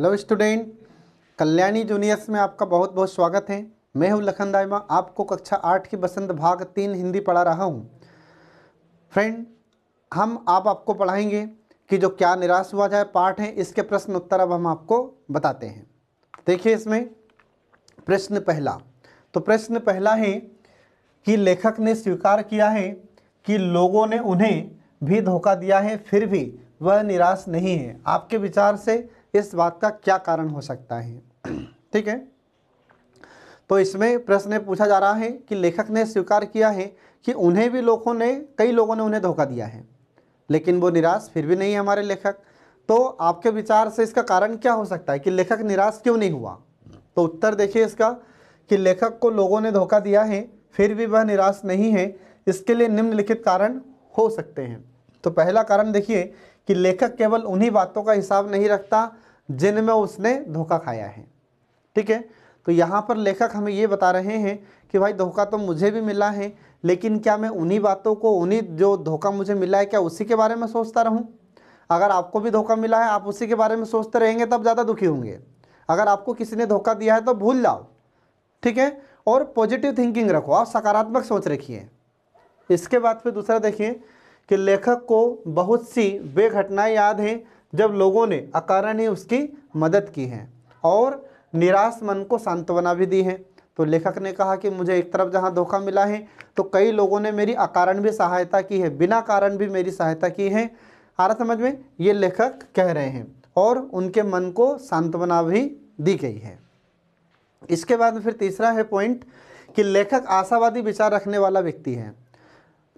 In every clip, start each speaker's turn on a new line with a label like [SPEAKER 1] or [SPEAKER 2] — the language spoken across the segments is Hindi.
[SPEAKER 1] हेलो स्टूडेंट कल्याणी जूनियर्स में आपका बहुत बहुत स्वागत है मैं हूं लखन दायमा आपको कक्षा आठ की बसंत भाग तीन हिंदी पढ़ा रहा हूं फ्रेंड हम आप आपको पढ़ाएंगे कि जो क्या निराश हुआ जाए पाठ है इसके प्रश्न उत्तर अब हम आपको बताते हैं देखिए इसमें प्रश्न पहला तो प्रश्न पहला है कि लेखक ने स्वीकार किया है कि लोगों ने उन्हें भी धोखा दिया है फिर भी वह निराश नहीं है आपके विचार से इस बात का क्या कारण हो सकता है ठीक है तो इसमें प्रश्न पूछा जा रहा है कि लेखक ने स्वीकार किया है कि उन्हें भी लोगों ने कई लोगों ने उन्हें धोखा दिया है लेकिन वो निराश फिर भी नहीं है हमारे लेखक तो आपके विचार से इसका कारण क्या हो सकता है कि लेखक निराश क्यों नहीं हुआ तो उत्तर देखिए इसका कि लेखक को लोगों ने धोखा दिया है फिर भी वह निराश नहीं है इसके लिए निम्नलिखित कारण हो सकते हैं तो पहला कारण देखिए कि लेखक केवल उन्हीं बातों का हिसाब नहीं रखता जिनमें उसने धोखा खाया है ठीक है तो यहाँ पर लेखक हमें ये बता रहे हैं कि भाई धोखा तो मुझे भी मिला है लेकिन क्या मैं उन्हीं बातों को उन्हीं जो धोखा मुझे मिला है क्या उसी के बारे में सोचता रहूँ अगर आपको भी धोखा मिला है आप उसी के बारे में सोचते रहेंगे तब ज़्यादा दुखी होंगे अगर आपको किसी ने धोखा दिया है तो भूल जाओ ठीक है और पॉजिटिव थिंकिंग रखो आप सकारात्मक सोच रखिए इसके बाद फिर दूसरा देखिए कि लेखक को बहुत सी वे घटनाएँ याद हैं जब लोगों ने अकारण ही उसकी मदद की है और निराश मन को सांत्वना भी दी है तो लेखक ने कहा कि मुझे एक तरफ जहाँ धोखा मिला है तो कई लोगों ने मेरी अकारण भी सहायता की है बिना कारण भी मेरी सहायता की है आ रहा समझ में ये लेखक कह रहे हैं और उनके मन को सांत्वना भी दी गई है इसके बाद फिर तीसरा है पॉइंट कि लेखक आशावादी विचार रखने वाला व्यक्ति है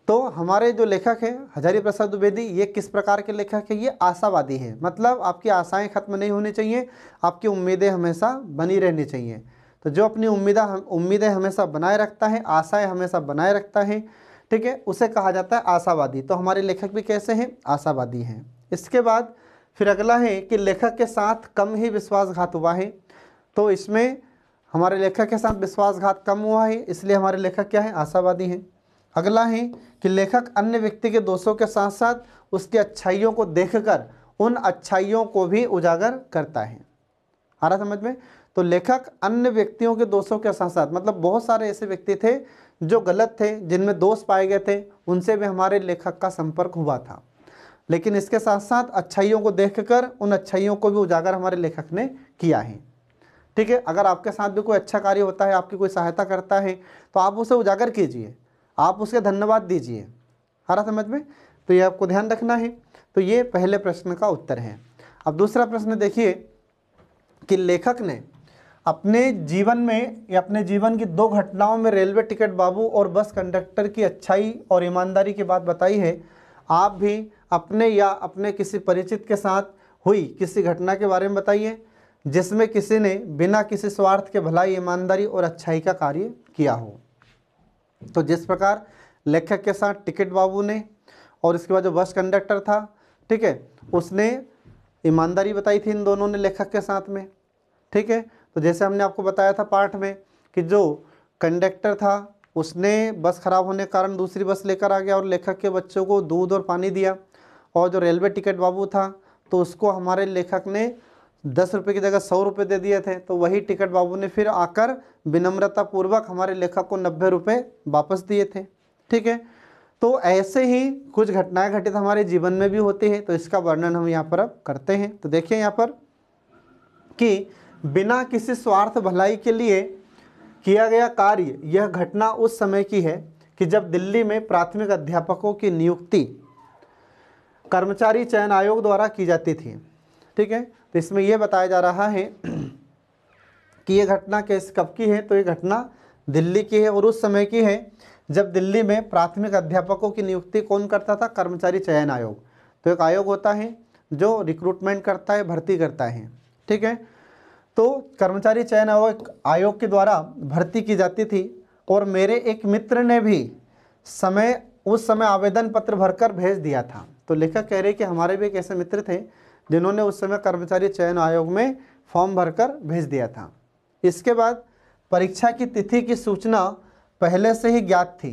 [SPEAKER 1] तो हमारे जो लेखक हैं हजारी प्रसाद द्विवेदी ये किस प्रकार के लेखक है ये आशावादी है मतलब आपकी आशाएं ख़त्म नहीं होनी चाहिए आपकी उम्मीदें हमेशा बनी रहनी चाहिए तो जो अपनी उम्मीदा उम्मीदें हमेशा बनाए रखता है आशाएं हमेशा बनाए रखता है ठीक है उसे कहा जाता है आशावादी तो हमारे लेखक भी कैसे हैं आशावादी हैं इसके बाद फिर अगला है कि लेखक के साथ कम ही विश्वासघात हुआ है तो इसमें हमारे लेखक के साथ विश्वासघात कम हुआ है इसलिए हमारे लेखक क्या है आशावादी हैं अगला है कि लेखक अन्य व्यक्ति के दोषों के साथ साथ उसकी अच्छाइयों को देखकर उन अच्छाइयों को भी उजागर करता है आ रहा समझ में तो लेखक अन्य व्यक्तियों के दोषों के साथ साथ मतलब बहुत सारे ऐसे व्यक्ति थे जो गलत थे जिनमें दोष पाए गए थे उनसे भी हमारे लेखक का संपर्क हुआ था लेकिन इसके साथ साथ अच्छाइयों को देखकर उन अच्छाइयों को भी उजागर हमारे लेखक ने किया है ठीक है अगर आपके साथ भी कोई अच्छा कार्य होता है आपकी कोई सहायता करता है तो आप उसे उजागर कीजिए आप उसके धन्यवाद दीजिए आ रहा समझ में तो ये आपको ध्यान रखना है तो ये पहले प्रश्न का उत्तर है अब दूसरा प्रश्न देखिए कि लेखक ने अपने जीवन में या अपने जीवन की दो घटनाओं में रेलवे टिकट बाबू और बस कंडक्टर की अच्छाई और ईमानदारी की बात बताई है आप भी अपने या अपने किसी परिचित के साथ हुई किसी घटना के बारे में बताइए जिसमें किसी ने बिना किसी स्वार्थ के भलाई ईमानदारी और अच्छाई का कार्य किया हो तो जिस प्रकार लेखक के साथ टिकट बाबू ने और इसके बाद जो बस कंडक्टर था ठीक है उसने ईमानदारी बताई थी इन दोनों ने लेखक के साथ में ठीक है तो जैसे हमने आपको बताया था पाठ में कि जो कंडक्टर था उसने बस ख़राब होने के कारण दूसरी बस लेकर आ गया और लेखक के बच्चों को दूध और पानी दिया और जो रेलवे टिकट बाबू था तो उसको हमारे लेखक ने दस रुपये की जगह सौ रुपये दे दिए थे तो वही टिकट बाबू ने फिर आकर विनम्रता पूर्वक हमारे लेखक को नब्बे रुपये वापस दिए थे ठीक है तो ऐसे ही कुछ घटनाएं घटित हमारे जीवन में भी होती है तो इसका वर्णन हम यहाँ पर अब करते हैं तो देखिए यहाँ पर कि बिना किसी स्वार्थ भलाई के लिए किया गया कार्य यह घटना उस समय की है कि जब दिल्ली में प्राथमिक अध्यापकों की नियुक्ति कर्मचारी चयन आयोग द्वारा की जाती थी ठीक है तो इसमें यह बताया जा रहा है कि ये घटना कैस कब की है तो ये घटना दिल्ली की है और उस समय की है जब दिल्ली में प्राथमिक अध्यापकों की नियुक्ति कौन करता था कर्मचारी चयन आयोग तो एक आयोग होता है जो रिक्रूटमेंट करता है भर्ती करता है ठीक है तो कर्मचारी चयन आयोग आयोग के द्वारा भर्ती की जाती थी और मेरे एक मित्र ने भी समय उस समय आवेदन पत्र भरकर भेज दिया था तो लेखक कह रहे कि हमारे भी एक ऐसे मित्र थे जिन्होंने उस समय कर्मचारी चयन आयोग में फॉर्म भरकर भेज दिया था इसके बाद परीक्षा की तिथि की सूचना पहले से ही ज्ञात थी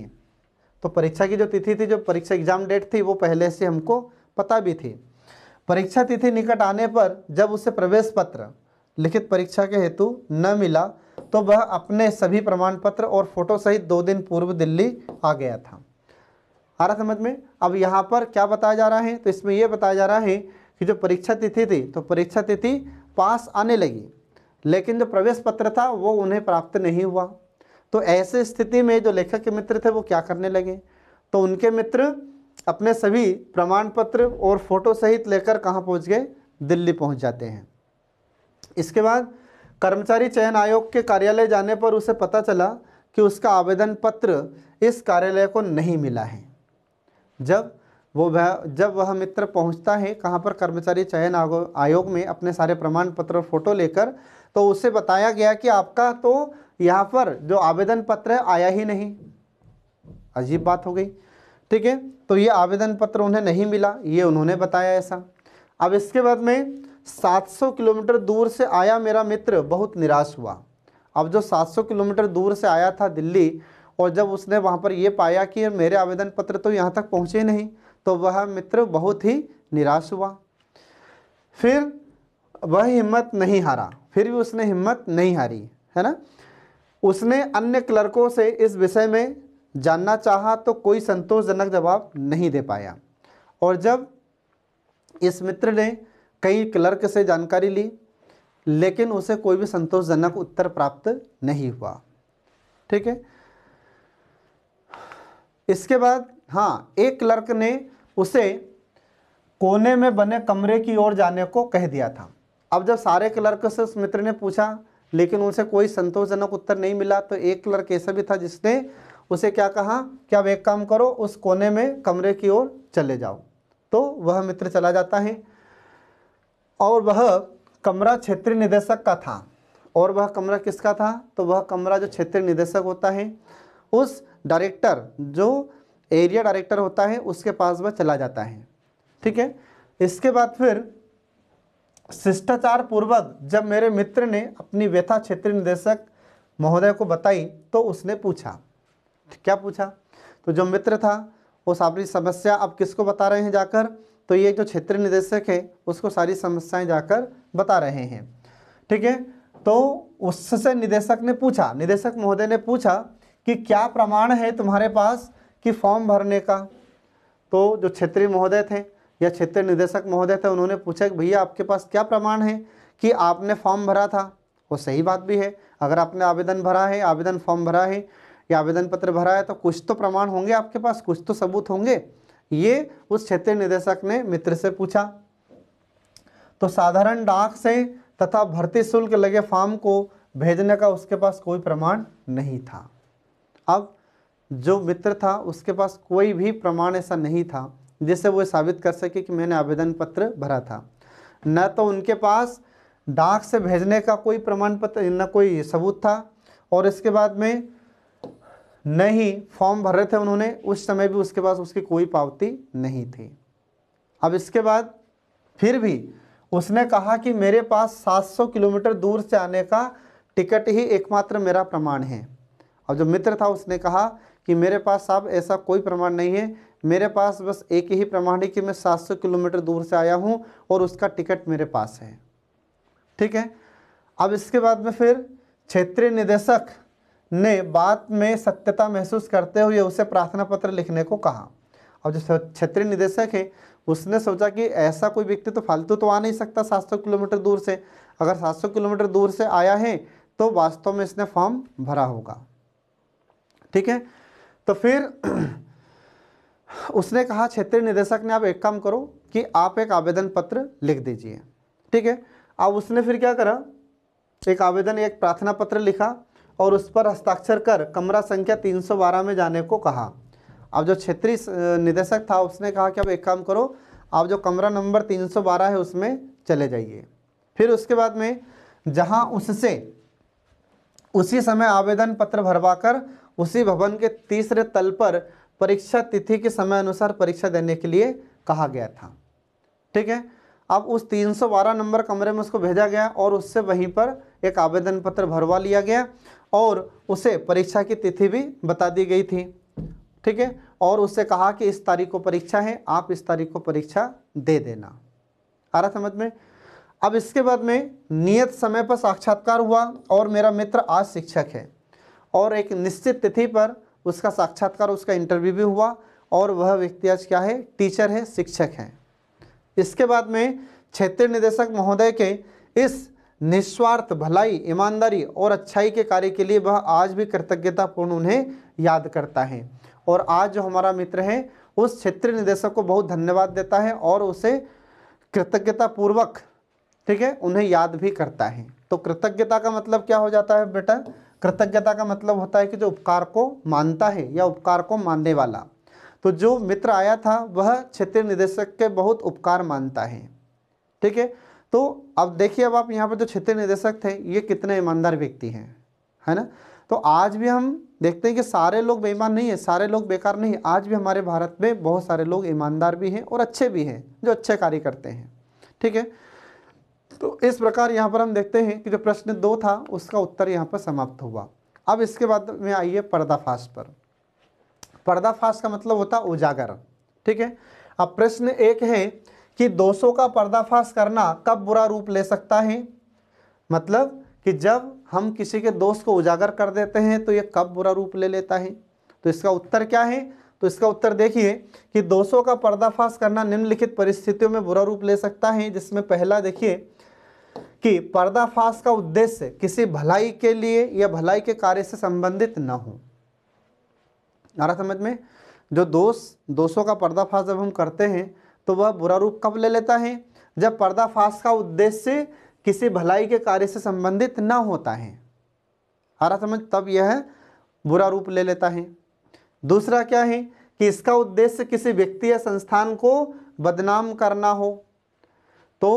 [SPEAKER 1] तो परीक्षा की जो तिथि थी जो परीक्षा एग्जाम डेट थी वो पहले से हमको पता भी थी परीक्षा तिथि निकट आने पर जब उसे प्रवेश पत्र लिखित परीक्षा के हेतु न मिला तो वह अपने सभी प्रमाण पत्र और फोटो सहित दो दिन पूर्व दिल्ली आ गया था आ रहा समझ में अब यहाँ पर क्या बताया जा रहा है तो इसमें यह बताया जा रहा है कि जो परीक्षा तिथि थी तो परीक्षा तिथि पास आने लगी लेकिन जो प्रवेश पत्र था वो उन्हें प्राप्त नहीं हुआ तो ऐसे स्थिति में जो लेखक के मित्र थे वो क्या करने लगे तो उनके मित्र अपने सभी प्रमाण पत्र और फोटो सहित लेकर कहाँ पहुँच गए दिल्ली पहुँच जाते हैं इसके बाद कर्मचारी चयन आयोग के कार्यालय जाने पर उसे पता चला कि उसका आवेदन पत्र इस कार्यालय को नहीं मिला है जब वो वह जब वह मित्र पहुंचता है कहाँ पर कर्मचारी चयन आयोग में अपने सारे प्रमाण पत्र और फोटो लेकर तो उसे बताया गया कि आपका तो यहाँ पर जो आवेदन पत्र है आया ही नहीं अजीब बात हो गई ठीक है तो ये आवेदन पत्र उन्हें नहीं मिला ये उन्होंने बताया ऐसा अब इसके बाद में 700 किलोमीटर दूर से आया मेरा मित्र बहुत निराश हुआ अब जो 700 किलोमीटर दूर से आया था दिल्ली और जब उसने वहाँ पर ये पाया कि मेरे आवेदन पत्र तो यहाँ तक पहुँचे नहीं तो वह मित्र बहुत ही निराश हुआ फिर वह हिम्मत नहीं हारा फिर भी उसने हिम्मत नहीं हारी है ना उसने अन्य क्लर्कों से इस विषय में जानना चाहा तो कोई संतोषजनक जवाब नहीं दे पाया और जब इस मित्र ने कई क्लर्क से जानकारी ली लेकिन उसे कोई भी संतोषजनक उत्तर प्राप्त नहीं हुआ ठीक है इसके बाद हाँ एक क्लर्क ने उसे कोने में बने कमरे की ओर जाने को कह दिया था अब जब सारे क्लर्क से उस मित्र ने पूछा लेकिन उनसे कोई संतोषजनक उत्तर नहीं मिला तो एक क्लर्क ऐसा भी था जिसने उसे क्या कहा कि अब एक काम करो उस कोने में कमरे की ओर चले जाओ तो वह मित्र चला जाता है और वह कमरा क्षेत्रीय निदेशक का था और वह कमरा किसका था तो वह कमरा जो क्षेत्रीय निदेशक होता है उस डायरेक्टर जो एरिया डायरेक्टर होता है उसके पास वह चला जाता है ठीक है इसके बाद फिर शिष्टाचार पूर्वक जब मेरे मित्र ने अपनी व्यथा क्षेत्रीय निदेशक महोदय को बताई तो उसने पूछा क्या पूछा तो जो मित्र था वो सारी समस्या अब किसको बता रहे हैं जाकर तो ये जो क्षेत्रीय निदेशक है उसको सारी समस्याएं जाकर बता रहे हैं ठीक है तो उससे निदेशक ने पूछा निदेशक महोदय ने पूछा कि क्या प्रमाण है तुम्हारे पास कि फॉर्म भरने का तो जो क्षेत्रीय महोदय थे या क्षेत्रीय निदेशक महोदय थे उन्होंने पूछा कि भैया आपके पास क्या प्रमाण है कि आपने फॉर्म भरा था वो सही बात भी है अगर आपने आवेदन भरा है आवेदन फॉर्म भरा है या आवेदन पत्र भरा है तो कुछ तो प्रमाण होंगे आपके पास कुछ तो सबूत होंगे ये उस क्षेत्रीय निदेशक ने मित्र से पूछा तो साधारण डाक से तथा भर्ती शुल्क लगे फॉर्म को भेजने का उसके पास कोई प्रमाण नहीं था अब जो मित्र था उसके पास कोई भी प्रमाण ऐसा नहीं था जिससे वो साबित कर सके कि मैंने आवेदन पत्र भरा था न तो उनके पास डाक से भेजने का कोई प्रमाण पत्र न कोई सबूत था और इसके बाद में नहीं फॉर्म फॉर्म भरे थे उन्होंने उस समय भी उसके पास उसकी कोई पावती नहीं थी अब इसके बाद फिर भी उसने कहा कि मेरे पास 700 किलोमीटर दूर से आने का टिकट ही एकमात्र मेरा प्रमाण है अब जो मित्र था उसने कहा कि मेरे पास साहब ऐसा कोई प्रमाण नहीं है मेरे पास बस एक ही प्रमाण है कि मैं 700 किलोमीटर दूर से आया हूं और उसका टिकट मेरे पास है ठीक है अब इसके बाद में फिर क्षेत्रीय निदेशक ने बात में सत्यता महसूस करते हुए उसे प्रार्थना पत्र लिखने को कहा और जो क्षेत्रीय निदेशक है उसने सोचा कि ऐसा कोई व्यक्ति तो फालतू तो आ नहीं सकता 700 किलोमीटर दूर से अगर 700 किलोमीटर दूर से आया है तो वास्तव में इसने फॉर्म भरा होगा ठीक है तो फिर उसने कहा क्षेत्रीय निदेशक ने आप एक काम करो कि आप एक आवेदन पत्र लिख दीजिए ठीक है अब उसने फिर क्या करा एक आवेदन एक प्रार्थना पत्र लिखा और उस पर हस्ताक्षर कर कमरा संख्या 312 में जाने को कहा अब जो क्षेत्रीय निदेशक था उसने कहा कि अब एक काम करो आप जो कमरा नंबर 312 है उसमें चले जाइए फिर उसके बाद में जहां उससे उसी समय आवेदन पत्र भरवा कर उसी भवन के तीसरे तल पर परीक्षा तिथि के समय अनुसार परीक्षा देने के लिए कहा गया था ठीक है अब उस 312 नंबर कमरे में उसको भेजा गया और उससे वहीं पर एक आवेदन पत्र भरवा लिया गया और उसे परीक्षा की तिथि भी बता दी गई थी ठीक है और उससे कहा कि इस तारीख को परीक्षा है आप इस तारीख को परीक्षा दे देना आ रहा समझ में अब इसके बाद में नियत समय पर साक्षात्कार हुआ और मेरा मित्र आज शिक्षक है और एक निश्चित तिथि पर उसका साक्षात्कार उसका इंटरव्यू भी हुआ और वह व्यक्ति आज क्या है टीचर है शिक्षक है इसके बाद में क्षेत्रीय निदेशक महोदय के इस निस्वार्थ भलाई ईमानदारी और अच्छाई के कार्य के लिए वह आज भी कृतज्ञतापूर्ण उन्हें याद करता है और आज जो हमारा मित्र है उस क्षेत्रीय निदेशक को बहुत धन्यवाद देता है और उसे कृतज्ञतापूर्वक ठीक है उन्हें याद भी करता है तो कृतज्ञता का मतलब क्या हो जाता है बेटा कृतज्ञता का मतलब होता है कि जो उपकार को मानता है या उपकार को मानने वाला तो जो मित्र आया था वह क्षेत्रीय निदेशक के बहुत उपकार मानता है ठीक है तो अब देखिए अब आप यहाँ पर जो क्षेत्रीय निदेशक थे ये कितने ईमानदार व्यक्ति हैं है ना तो आज भी हम देखते हैं कि सारे लोग बेईमान नहीं है सारे लोग बेकार नहीं आज भी हमारे भारत में बहुत सारे लोग ईमानदार भी हैं और अच्छे भी हैं जो अच्छे कार्य करते हैं ठीक है तो इस प्रकार यहाँ पर हम देखते हैं कि जो प्रश्न दो था उसका उत्तर यहाँ पर समाप्त हुआ अब इसके बाद में आइए पर्दाफाश पर पर्दाफाश का मतलब होता उजागर ठीक है अब प्रश्न एक है कि दोषों का पर्दाफाश करना कब बुरा रूप ले सकता है मतलब कि जब हम किसी के दोष को उजागर कर देते हैं तो ये कब बुरा रूप ले लेता है तो इसका उत्तर क्या है तो इसका उत्तर देखिए कि दोषों का पर्दाफाश करना निम्नलिखित परिस्थितियों में बुरा रूप ले सकता है जिसमें पहला देखिए कि पर्दाफाश का उद्देश्य किसी भलाई के लिए या भलाई के कार्य से संबंधित न हो आ रहा समझ में जो दोष दोषों का पर्दाफाश जब हम करते हैं तो वह बुरा रूप कब ले लेता है जब पर्दाफाश का उद्देश्य किसी भलाई के कार्य से संबंधित न होता है हरा समझ तब यह बुरा रूप ले लेता है दूसरा क्या है कि इसका उद्देश्य किसी व्यक्ति या संस्थान को बदनाम करना हो तो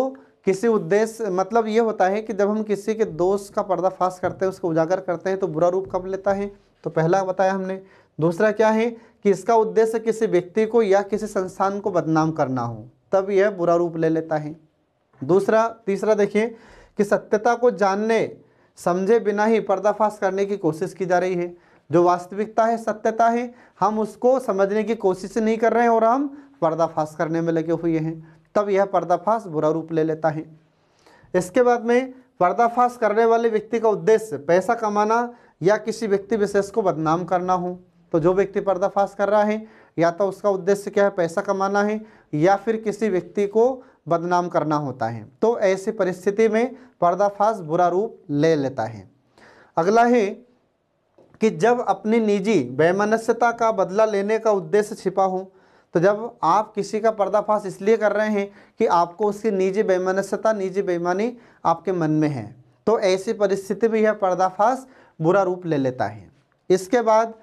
[SPEAKER 1] किसी उद्देश्य मतलब ये होता है कि जब हम किसी के दोष का पर्दाफाश करते हैं उसको उजागर करते हैं तो बुरा रूप कब लेता है तो पहला बताया हमने दूसरा क्या है कि इसका उद्देश्य किसी व्यक्ति को या किसी संस्थान को बदनाम करना हो तब यह बुरा रूप ले लेता है दूसरा तीसरा देखिए कि सत्यता को जानने समझे बिना ही पर्दाफाश करने की कोशिश की जा रही है जो वास्तविकता है सत्यता है हम उसको समझने की कोशिश नहीं कर रहे हैं और हम पर्दाफाश करने में लगे हुए हैं तब यह पर्दाफाश बुरा रूप ले लेता है इसके बाद में पर्दाफाश करने वाले व्यक्ति का उद्देश्य पैसा कमाना या किसी व्यक्ति विशेष को बदनाम करना हो तो जो व्यक्ति पर्दाफाश कर रहा है या तो उसका उद्देश्य क्या है पैसा कमाना है या फिर किसी व्यक्ति को बदनाम करना होता है तो ऐसी परिस्थिति में पर्दाफाश बुरा रूप ले लेता है अगला है कि जब अपनी निजी वैमनस्यता का बदला लेने का उद्देश्य छिपा हो तो जब आप किसी का पर्दाफाश इसलिए कर रहे हैं कि आपको उसकी निजी बेमनस्यता निजी बेईमानी आपके मन में है तो ऐसी परिस्थिति में यह पर्दाफाश बुरा रूप ले लेता है इसके बाद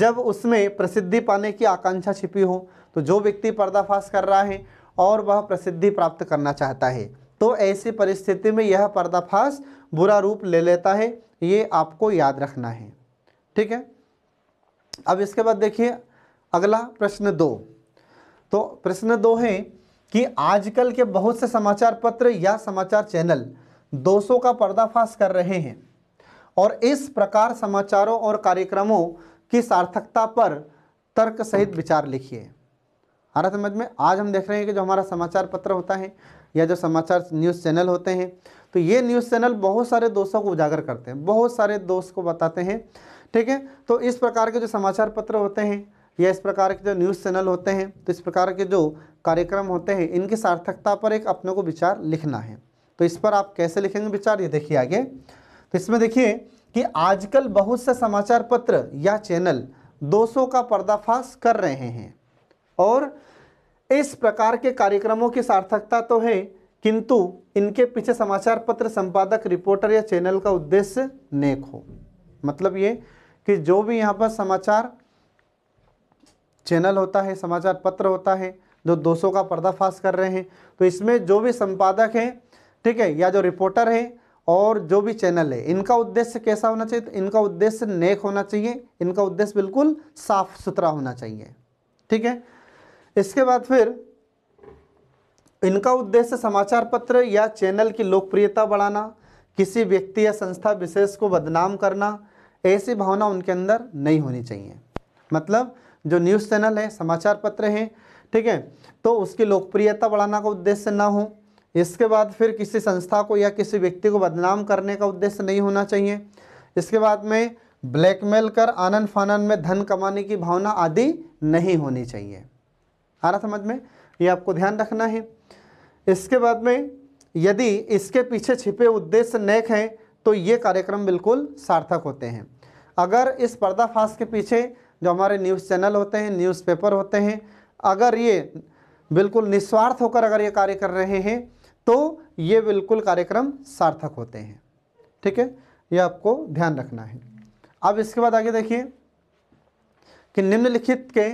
[SPEAKER 1] जब उसमें प्रसिद्धि पाने की आकांक्षा छिपी हो तो जो व्यक्ति पर्दाफाश कर रहा है और वह प्रसिद्धि प्राप्त करना चाहता है तो ऐसी परिस्थिति में यह पर्दाफाश बुरा रूप ले लेता है ये आपको याद रखना है ठीक है अब इसके बाद देखिए अगला प्रश्न दो तो प्रश्न दो है कि आजकल के बहुत से समाचार पत्र या समाचार चैनल दोषों का पर्दाफाश कर रहे हैं और इस प्रकार समाचारों और कार्यक्रमों की सार्थकता पर तर्क सहित विचार लिखिए आ रहा समझ में आज हम देख रहे हैं कि जो हमारा समाचार पत्र होता है या जो समाचार न्यूज़ चैनल होते हैं तो ये न्यूज़ चैनल बहुत सारे दोषों को उजागर करते हैं बहुत सारे दोष को बताते हैं ठीक है तो इस प्रकार के जो समाचार पत्र होते हैं या इस प्रकार के जो न्यूज़ चैनल होते हैं तो इस प्रकार के जो कार्यक्रम होते हैं इनकी सार्थकता पर एक अपने को विचार लिखना है तो इस पर आप कैसे लिखेंगे विचार ये देखिए आगे तो इसमें देखिए कि आजकल बहुत से समाचार पत्र या चैनल दोषों का पर्दाफाश कर रहे हैं और इस प्रकार के कार्यक्रमों की सार्थकता तो है किंतु इनके पीछे समाचार पत्र संपादक रिपोर्टर या चैनल का उद्देश्य नेक हो मतलब ये कि जो भी यहाँ पर समाचार चैनल होता है समाचार पत्र होता है जो दोषों का पर्दाफाश कर रहे हैं तो इसमें जो भी संपादक हैं ठीक है या जो रिपोर्टर है और जो भी चैनल है इनका उद्देश्य कैसा होना चाहिए तो इनका उद्देश्य नेक होना चाहिए इनका उद्देश्य बिल्कुल साफ सुथरा होना चाहिए ठीक है इसके बाद फिर इनका उद्देश्य समाचार पत्र या चैनल की लोकप्रियता बढ़ाना किसी व्यक्ति या संस्था विशेष को बदनाम करना ऐसी भावना उनके अंदर नहीं होनी चाहिए मतलब जो न्यूज़ चैनल है समाचार पत्र हैं ठीक है तो उसकी लोकप्रियता बढ़ाना का उद्देश्य ना हो इसके बाद फिर किसी संस्था को या किसी व्यक्ति को बदनाम करने का उद्देश्य नहीं होना चाहिए इसके बाद में ब्लैकमेल कर आनंद फानन में धन कमाने की भावना आदि नहीं होनी चाहिए आ रहा समझ में ये आपको ध्यान रखना है इसके बाद में यदि इसके पीछे छिपे उद्देश्य नेक हैं तो ये कार्यक्रम बिल्कुल सार्थक होते हैं अगर इस पर्दाफाश के पीछे जो हमारे न्यूज़ चैनल होते हैं न्यूज़पेपर होते हैं अगर ये बिल्कुल निस्वार्थ होकर अगर ये कार्य कर रहे हैं तो ये बिल्कुल कार्यक्रम सार्थक होते हैं ठीक है यह आपको ध्यान रखना है अब इसके बाद आगे देखिए कि निम्नलिखित के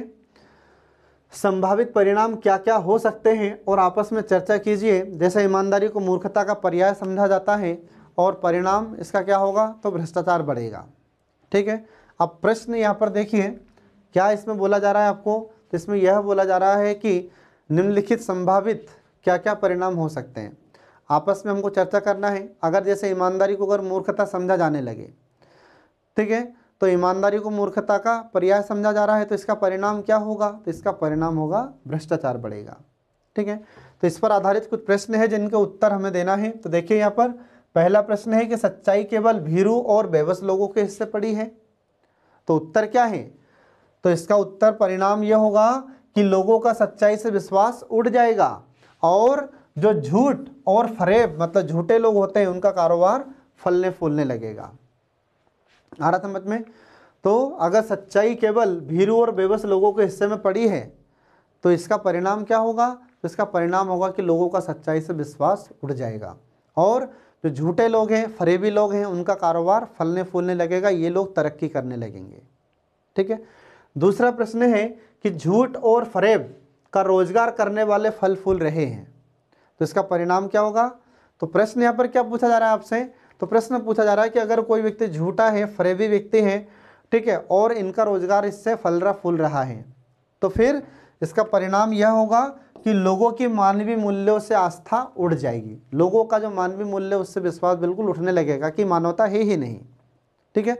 [SPEAKER 1] संभावित परिणाम क्या क्या हो सकते हैं और आपस में चर्चा कीजिए जैसे ईमानदारी को मूर्खता का पर्याय समझा जाता है और परिणाम इसका क्या होगा तो भ्रष्टाचार बढ़ेगा ठीक है अब प्रश्न यहाँ पर देखिए क्या इसमें बोला जा रहा है आपको तो इसमें यह बोला जा रहा है कि निम्नलिखित संभावित क्या क्या परिणाम हो सकते हैं आपस में हमको चर्चा करना है अगर जैसे ईमानदारी को अगर मूर्खता समझा जाने लगे ठीक है तो ईमानदारी को मूर्खता का पर्याय समझा जा रहा है तो इसका परिणाम क्या होगा तो इसका परिणाम होगा भ्रष्टाचार बढ़ेगा ठीक है तो इस पर आधारित कुछ प्रश्न है जिनके उत्तर हमें देना है तो देखिए यहाँ पर पहला प्रश्न है कि सच्चाई केवल भीरू और बेबस लोगों के हिस्से पड़ी है तो उत्तर क्या है तो इसका उत्तर परिणाम यह होगा कि लोगों का सच्चाई से विश्वास उड़ जाएगा और जो झूठ और फरेब मतलब झूठे लोग होते हैं उनका कारोबार फलने फूलने लगेगा आ रहा समझ में तो अगर सच्चाई केवल भीरू और बेबस लोगों के हिस्से में पड़ी है तो इसका परिणाम क्या होगा तो इसका परिणाम होगा कि लोगों का सच्चाई से विश्वास उड़ जाएगा और जो झूठे लोग हैं फरेबी लोग हैं उनका कारोबार फलने फूलने लगेगा ये लोग तरक्की करने लगेंगे ठीक है दूसरा प्रश्न है कि झूठ और फरेब का रोजगार करने वाले फल फूल रहे हैं तो इसका परिणाम क्या होगा तो प्रश्न यहाँ पर क्या पूछा जा रहा है आपसे तो प्रश्न पूछा जा रहा है कि अगर कोई व्यक्ति झूठा है फरेबी व्यक्ति है ठीक है और इनका रोजगार इससे फल रहा फूल रहा है तो फिर इसका परिणाम यह होगा कि लोगों की मानवीय मूल्यों से आस्था उड़ जाएगी लोगों का जो मानवीय मूल्य उससे विश्वास बिल्कुल उठने लगेगा कि मानवता है ही नहीं ठीक है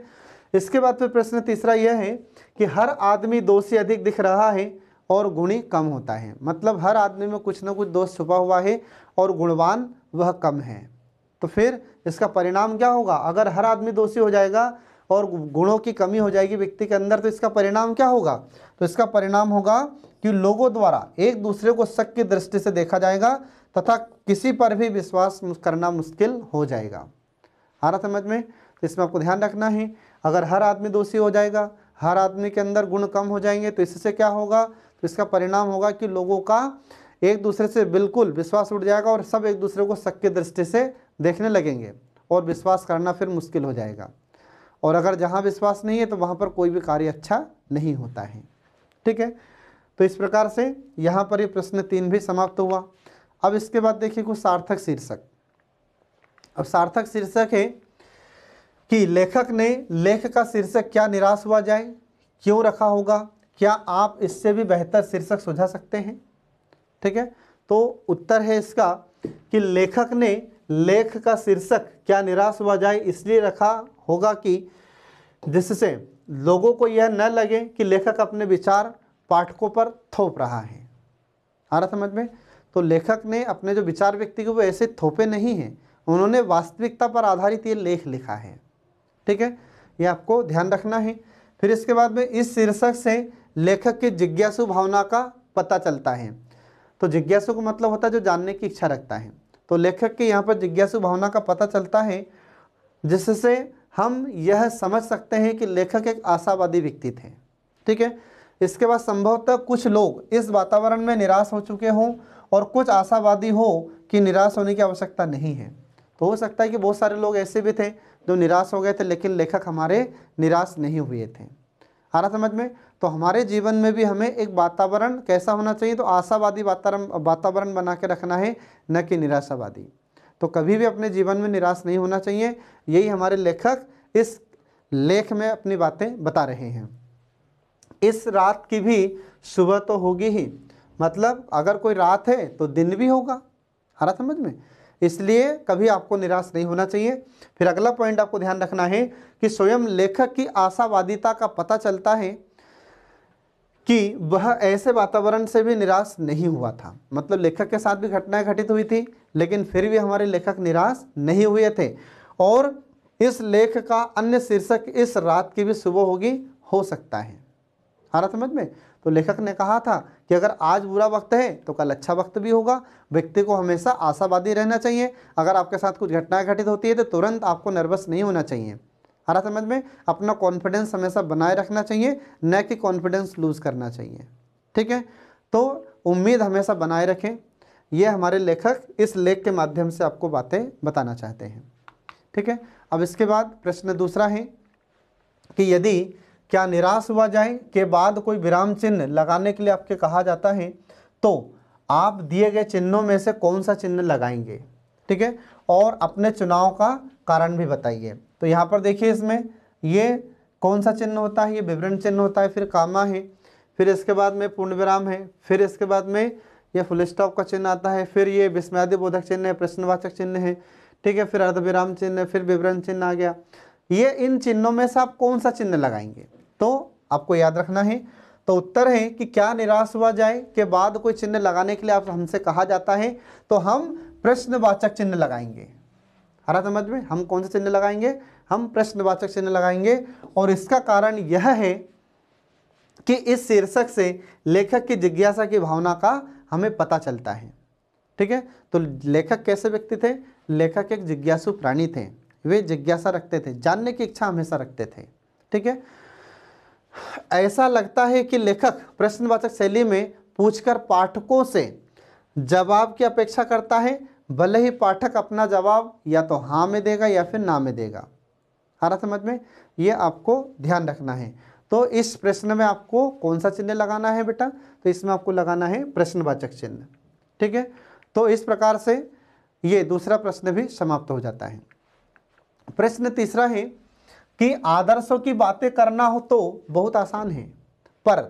[SPEAKER 1] इसके बाद फिर प्रश्न तीसरा यह है कि हर आदमी दोषी अधिक दिख रहा है और गुणी कम होता है मतलब हर आदमी में कुछ ना कुछ दोष छुपा हुआ है और गुणवान वह कम है तो फिर इसका परिणाम क्या होगा अगर हर आदमी दोषी हो जाएगा और गुणों की कमी हो जाएगी व्यक्ति के अंदर तो इसका परिणाम क्या होगा तो इसका परिणाम होगा कि लोगों द्वारा एक दूसरे को शक की दृष्टि से देखा जाएगा तथा किसी पर भी विश्वास करना मुश्किल हो जाएगा आ रहा समझ में तो इसमें आपको ध्यान रखना है अगर हर आदमी दोषी हो जाएगा हर आदमी के अंदर गुण कम हो जाएंगे तो इससे क्या होगा तो इसका परिणाम होगा कि लोगों का एक दूसरे से बिल्कुल विश्वास उठ जाएगा और सब एक दूसरे को शक की दृष्टि से देखने लगेंगे और विश्वास करना फिर मुश्किल हो जाएगा और अगर जहाँ विश्वास नहीं है तो वहाँ पर कोई भी कार्य अच्छा नहीं होता है ठीक है तो इस प्रकार से यहाँ पर ये प्रश्न तीन भी समाप्त हुआ अब इसके बाद देखिए कुछ सार्थक शीर्षक अब सार्थक शीर्षक है कि लेखक ने लेख का शीर्षक क्या निराश हुआ जाए क्यों रखा होगा क्या आप इससे भी बेहतर शीर्षक सुझा सकते हैं ठीक है तो उत्तर है इसका कि लेखक ने लेख का शीर्षक क्या निराश हुआ जाए इसलिए रखा होगा कि जिससे लोगों को यह न लगे कि लेखक अपने विचार पाठकों पर थोप रहा है आ रहा समझ में तो लेखक ने अपने जो विचार व्यक्ति के वो ऐसे थोपे नहीं हैं उन्होंने वास्तविकता पर आधारित ये लेख लिखा है ठीक है ये आपको ध्यान रखना है फिर इसके बाद में इस शीर्षक से लेखक की जिज्ञासु भावना का पता चलता है तो जिज्ञासु का मतलब होता है जो जानने की इच्छा रखता है तो लेखक के यहाँ पर जिज्ञासु भावना का पता चलता है जिससे हम यह समझ सकते हैं कि लेखक एक आशावादी व्यक्ति थे ठीक है इसके बाद संभवतः कुछ लोग इस वातावरण में निराश हो चुके हों और कुछ आशावादी हो कि निराश होने की आवश्यकता नहीं है तो हो सकता है कि बहुत सारे लोग ऐसे भी थे जो निराश हो गए थे लेकिन लेखक हमारे निराश नहीं हुए थे आ रहा समझ में तो हमारे जीवन में भी हमें एक वातावरण कैसा होना चाहिए तो आशावादी वातावरण वातावरण बना के रखना है न कि निराशावादी तो कभी भी अपने जीवन में निराश नहीं होना चाहिए यही हमारे लेखक इस लेख में अपनी बातें बता रहे हैं इस रात की भी सुबह तो होगी ही मतलब अगर कोई रात है तो दिन भी होगा हरा समझ में इसलिए कभी आपको निराश नहीं होना चाहिए फिर अगला पॉइंट आपको ध्यान रखना है कि स्वयं लेखक की आशावादिता का पता चलता है कि वह ऐसे वातावरण से भी निराश नहीं हुआ था मतलब लेखक के साथ भी घटनाएं घटित हुई थी लेकिन फिर भी हमारे लेखक निराश नहीं हुए थे और इस लेख का अन्य शीर्षक इस रात की भी सुबह होगी हो सकता है हारा समझ में तो लेखक ने कहा था कि अगर आज बुरा वक्त है तो कल अच्छा वक्त भी होगा व्यक्ति को हमेशा आशावादी रहना चाहिए अगर आपके साथ कुछ घटनाएं घटित होती है तो तुरंत आपको नर्वस नहीं होना चाहिए आ रहा समझ में अपना कॉन्फिडेंस हमेशा बनाए रखना चाहिए न कि कॉन्फिडेंस लूज़ करना चाहिए ठीक है तो उम्मीद हमेशा बनाए रखें ये हमारे लेखक इस लेख के माध्यम से आपको बातें बताना चाहते हैं ठीक है अब इसके बाद प्रश्न दूसरा है कि यदि क्या निराश हुआ जाए के बाद कोई विराम चिन्ह लगाने के लिए आपके कहा जाता है तो आप दिए गए चिन्हों में से कौन सा चिन्ह लगाएंगे ठीक है और अपने चुनाव का कारण भी बताइए तो यहाँ पर देखिए इसमें ये कौन सा चिन्ह होता है ये विवरण चिन्ह होता है फिर कामा है फिर इसके बाद में पूर्ण विराम है फिर इसके बाद में ये फुल स्टॉप का चिन्ह आता है फिर ये विस्मयादि बोधक चिन्ह है प्रश्नवाचक चिन्ह है ठीक है फिर अर्धविराम चिन्ह है फिर विवरण चिन्ह आ गया ये इन चिन्हों में से आप कौन सा चिन्ह लगाएंगे तो आपको याद रखना है तो उत्तर है कि क्या निराश हुआ जाए के बाद कोई चिन्ह लगाने के लिए आप हमसे कहा जाता है तो हम प्रश्नवाचक चिन्ह लगाएंगे आरा समझ में हम कौन सा चिन्ह लगाएंगे हम प्रश्नवाचक चिन्ह लगाएंगे और इसका कारण यह है कि इस शीर्षक से लेखक की जिज्ञासा की भावना का हमें पता चलता है ठीक है तो लेखक कैसे व्यक्ति थे लेखक एक जिज्ञासु प्राणी थे वे जिज्ञासा रखते थे जानने की इच्छा हमेशा रखते थे ठीक है ऐसा लगता है कि लेखक प्रश्नवाचक शैली में पूछकर पाठकों से जवाब की अपेक्षा करता है भले ही पाठक अपना जवाब या तो हाँ में देगा या फिर ना में देगा आ रहा समझ में ये आपको ध्यान रखना है तो इस प्रश्न में आपको कौन सा चिन्ह लगाना है बेटा तो इसमें आपको लगाना है प्रश्नवाचक चिन्ह ठीक है तो इस प्रकार से ये दूसरा प्रश्न भी समाप्त हो जाता है प्रश्न तीसरा है कि आदर्शों की बातें करना हो तो बहुत आसान है पर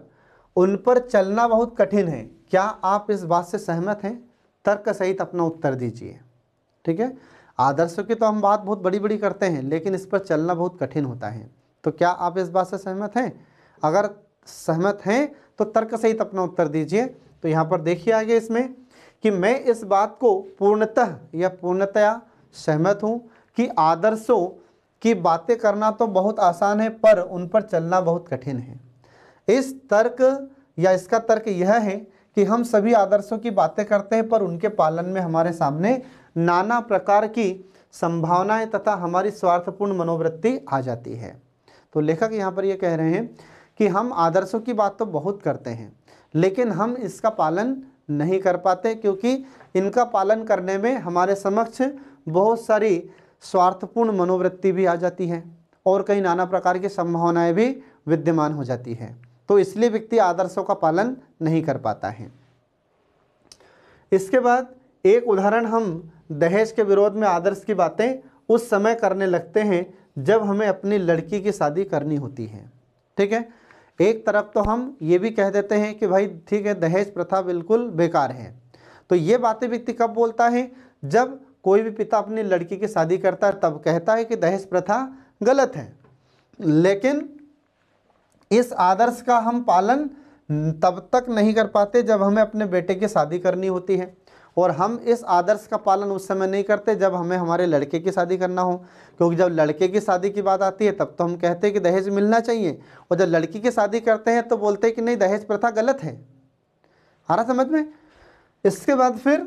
[SPEAKER 1] उन पर चलना बहुत कठिन है क्या आप इस बात से सहमत हैं तर्क सहित अपना उत्तर दीजिए ठीक है आदर्शों की तो हम बात बहुत बड़ी बड़ी करते हैं लेकिन इस पर चलना बहुत कठिन होता है तो क्या आप इस बात से सहमत हैं अगर सहमत हैं तो तर्क सहित अपना उत्तर दीजिए तो यहाँ पर देखिए आगे इसमें कि मैं इस बात को पूर्णतः या पूर्णतया सहमत हूँ कि आदर्शों की बातें करना तो बहुत आसान है पर उन पर चलना बहुत कठिन है इस तर्क या इसका तर्क यह है कि हम सभी आदर्शों की बातें करते हैं पर उनके पालन में हमारे सामने नाना प्रकार की संभावनाएं तथा हमारी स्वार्थपूर्ण मनोवृत्ति आ जाती है तो लेखक यहाँ पर ये कह रहे हैं कि हम आदर्शों की बात तो बहुत करते हैं लेकिन हम इसका पालन नहीं कर पाते क्योंकि इनका पालन करने में हमारे समक्ष बहुत सारी स्वार्थपूर्ण मनोवृत्ति भी आ जाती है और कई नाना प्रकार की संभावनाएं भी विद्यमान हो जाती है तो इसलिए व्यक्ति आदर्शों का पालन नहीं कर पाता है इसके बाद एक उदाहरण हम दहेज के विरोध में आदर्श की बातें उस समय करने लगते हैं जब हमें अपनी लड़की की शादी करनी होती है ठीक है एक तरफ तो हम ये भी कह देते हैं कि भाई ठीक है दहेज प्रथा बिल्कुल बेकार है तो ये बातें व्यक्ति कब बोलता है जब कोई भी पिता अपनी लड़की की शादी करता है तब कहता है कि दहेज प्रथा गलत है लेकिन इस आदर्श का हम पालन तब तक नहीं कर पाते जब हमें अपने बेटे की शादी करनी होती है और हम इस आदर्श का पालन उस समय नहीं करते जब हमें हमारे लड़के की शादी करना हो क्योंकि जब लड़के की शादी की बात आती है तब तो हम कहते हैं कि दहेज मिलना चाहिए और जब लड़की की शादी करते हैं तो बोलते हैं कि नहीं दहेज प्रथा गलत है आ रहा समझ में इसके बाद फिर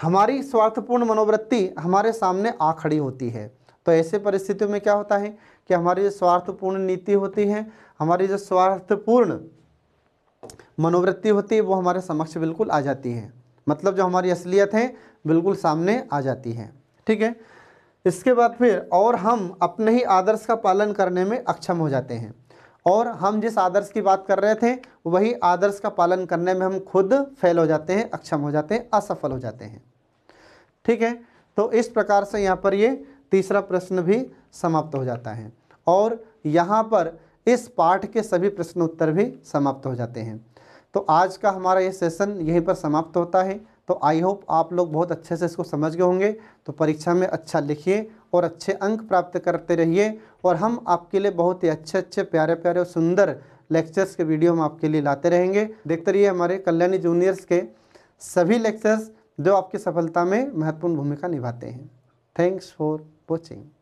[SPEAKER 1] हमारी स्वार्थपूर्ण मनोवृत्ति हमारे सामने आ खड़ी होती है तो ऐसे परिस्थितियों में क्या होता है कि हमारी स्वार्थपूर्ण नीति होती है हमारी जो स्वार्थपूर्ण मनोवृत्ति होती है वो हमारे समक्ष बिल्कुल आ जाती है मतलब जो हमारी असलियत है बिल्कुल सामने आ जाती है ठीक है इसके बाद फिर और हम अपने ही आदर्श का पालन करने में अक्षम हो जाते हैं और हम जिस आदर्श की बात कर रहे थे वही आदर्श का पालन करने में हम खुद फेल हो जाते हैं अक्षम हो जाते हैं असफल हो जाते हैं ठीक है तो इस प्रकार से यहाँ पर ये तीसरा प्रश्न भी समाप्त हो जाता है और यहाँ पर इस पाठ के सभी प्रश्न उत्तर भी समाप्त हो जाते हैं तो आज का हमारा ये सेशन यहीं पर समाप्त होता है तो आई होप आप लोग बहुत अच्छे से इसको समझ गए होंगे तो परीक्षा में अच्छा लिखिए और अच्छे अंक प्राप्त करते रहिए और हम आपके लिए बहुत ही अच्छे अच्छे प्यारे प्यारे और सुंदर लेक्चर्स के वीडियो हम आपके लिए लाते रहेंगे देखते रहिए हमारे कल्याणी जूनियर्स के सभी लेक्चर्स जो आपकी सफलता में महत्वपूर्ण भूमिका निभाते हैं थैंक्स फॉर वॉचिंग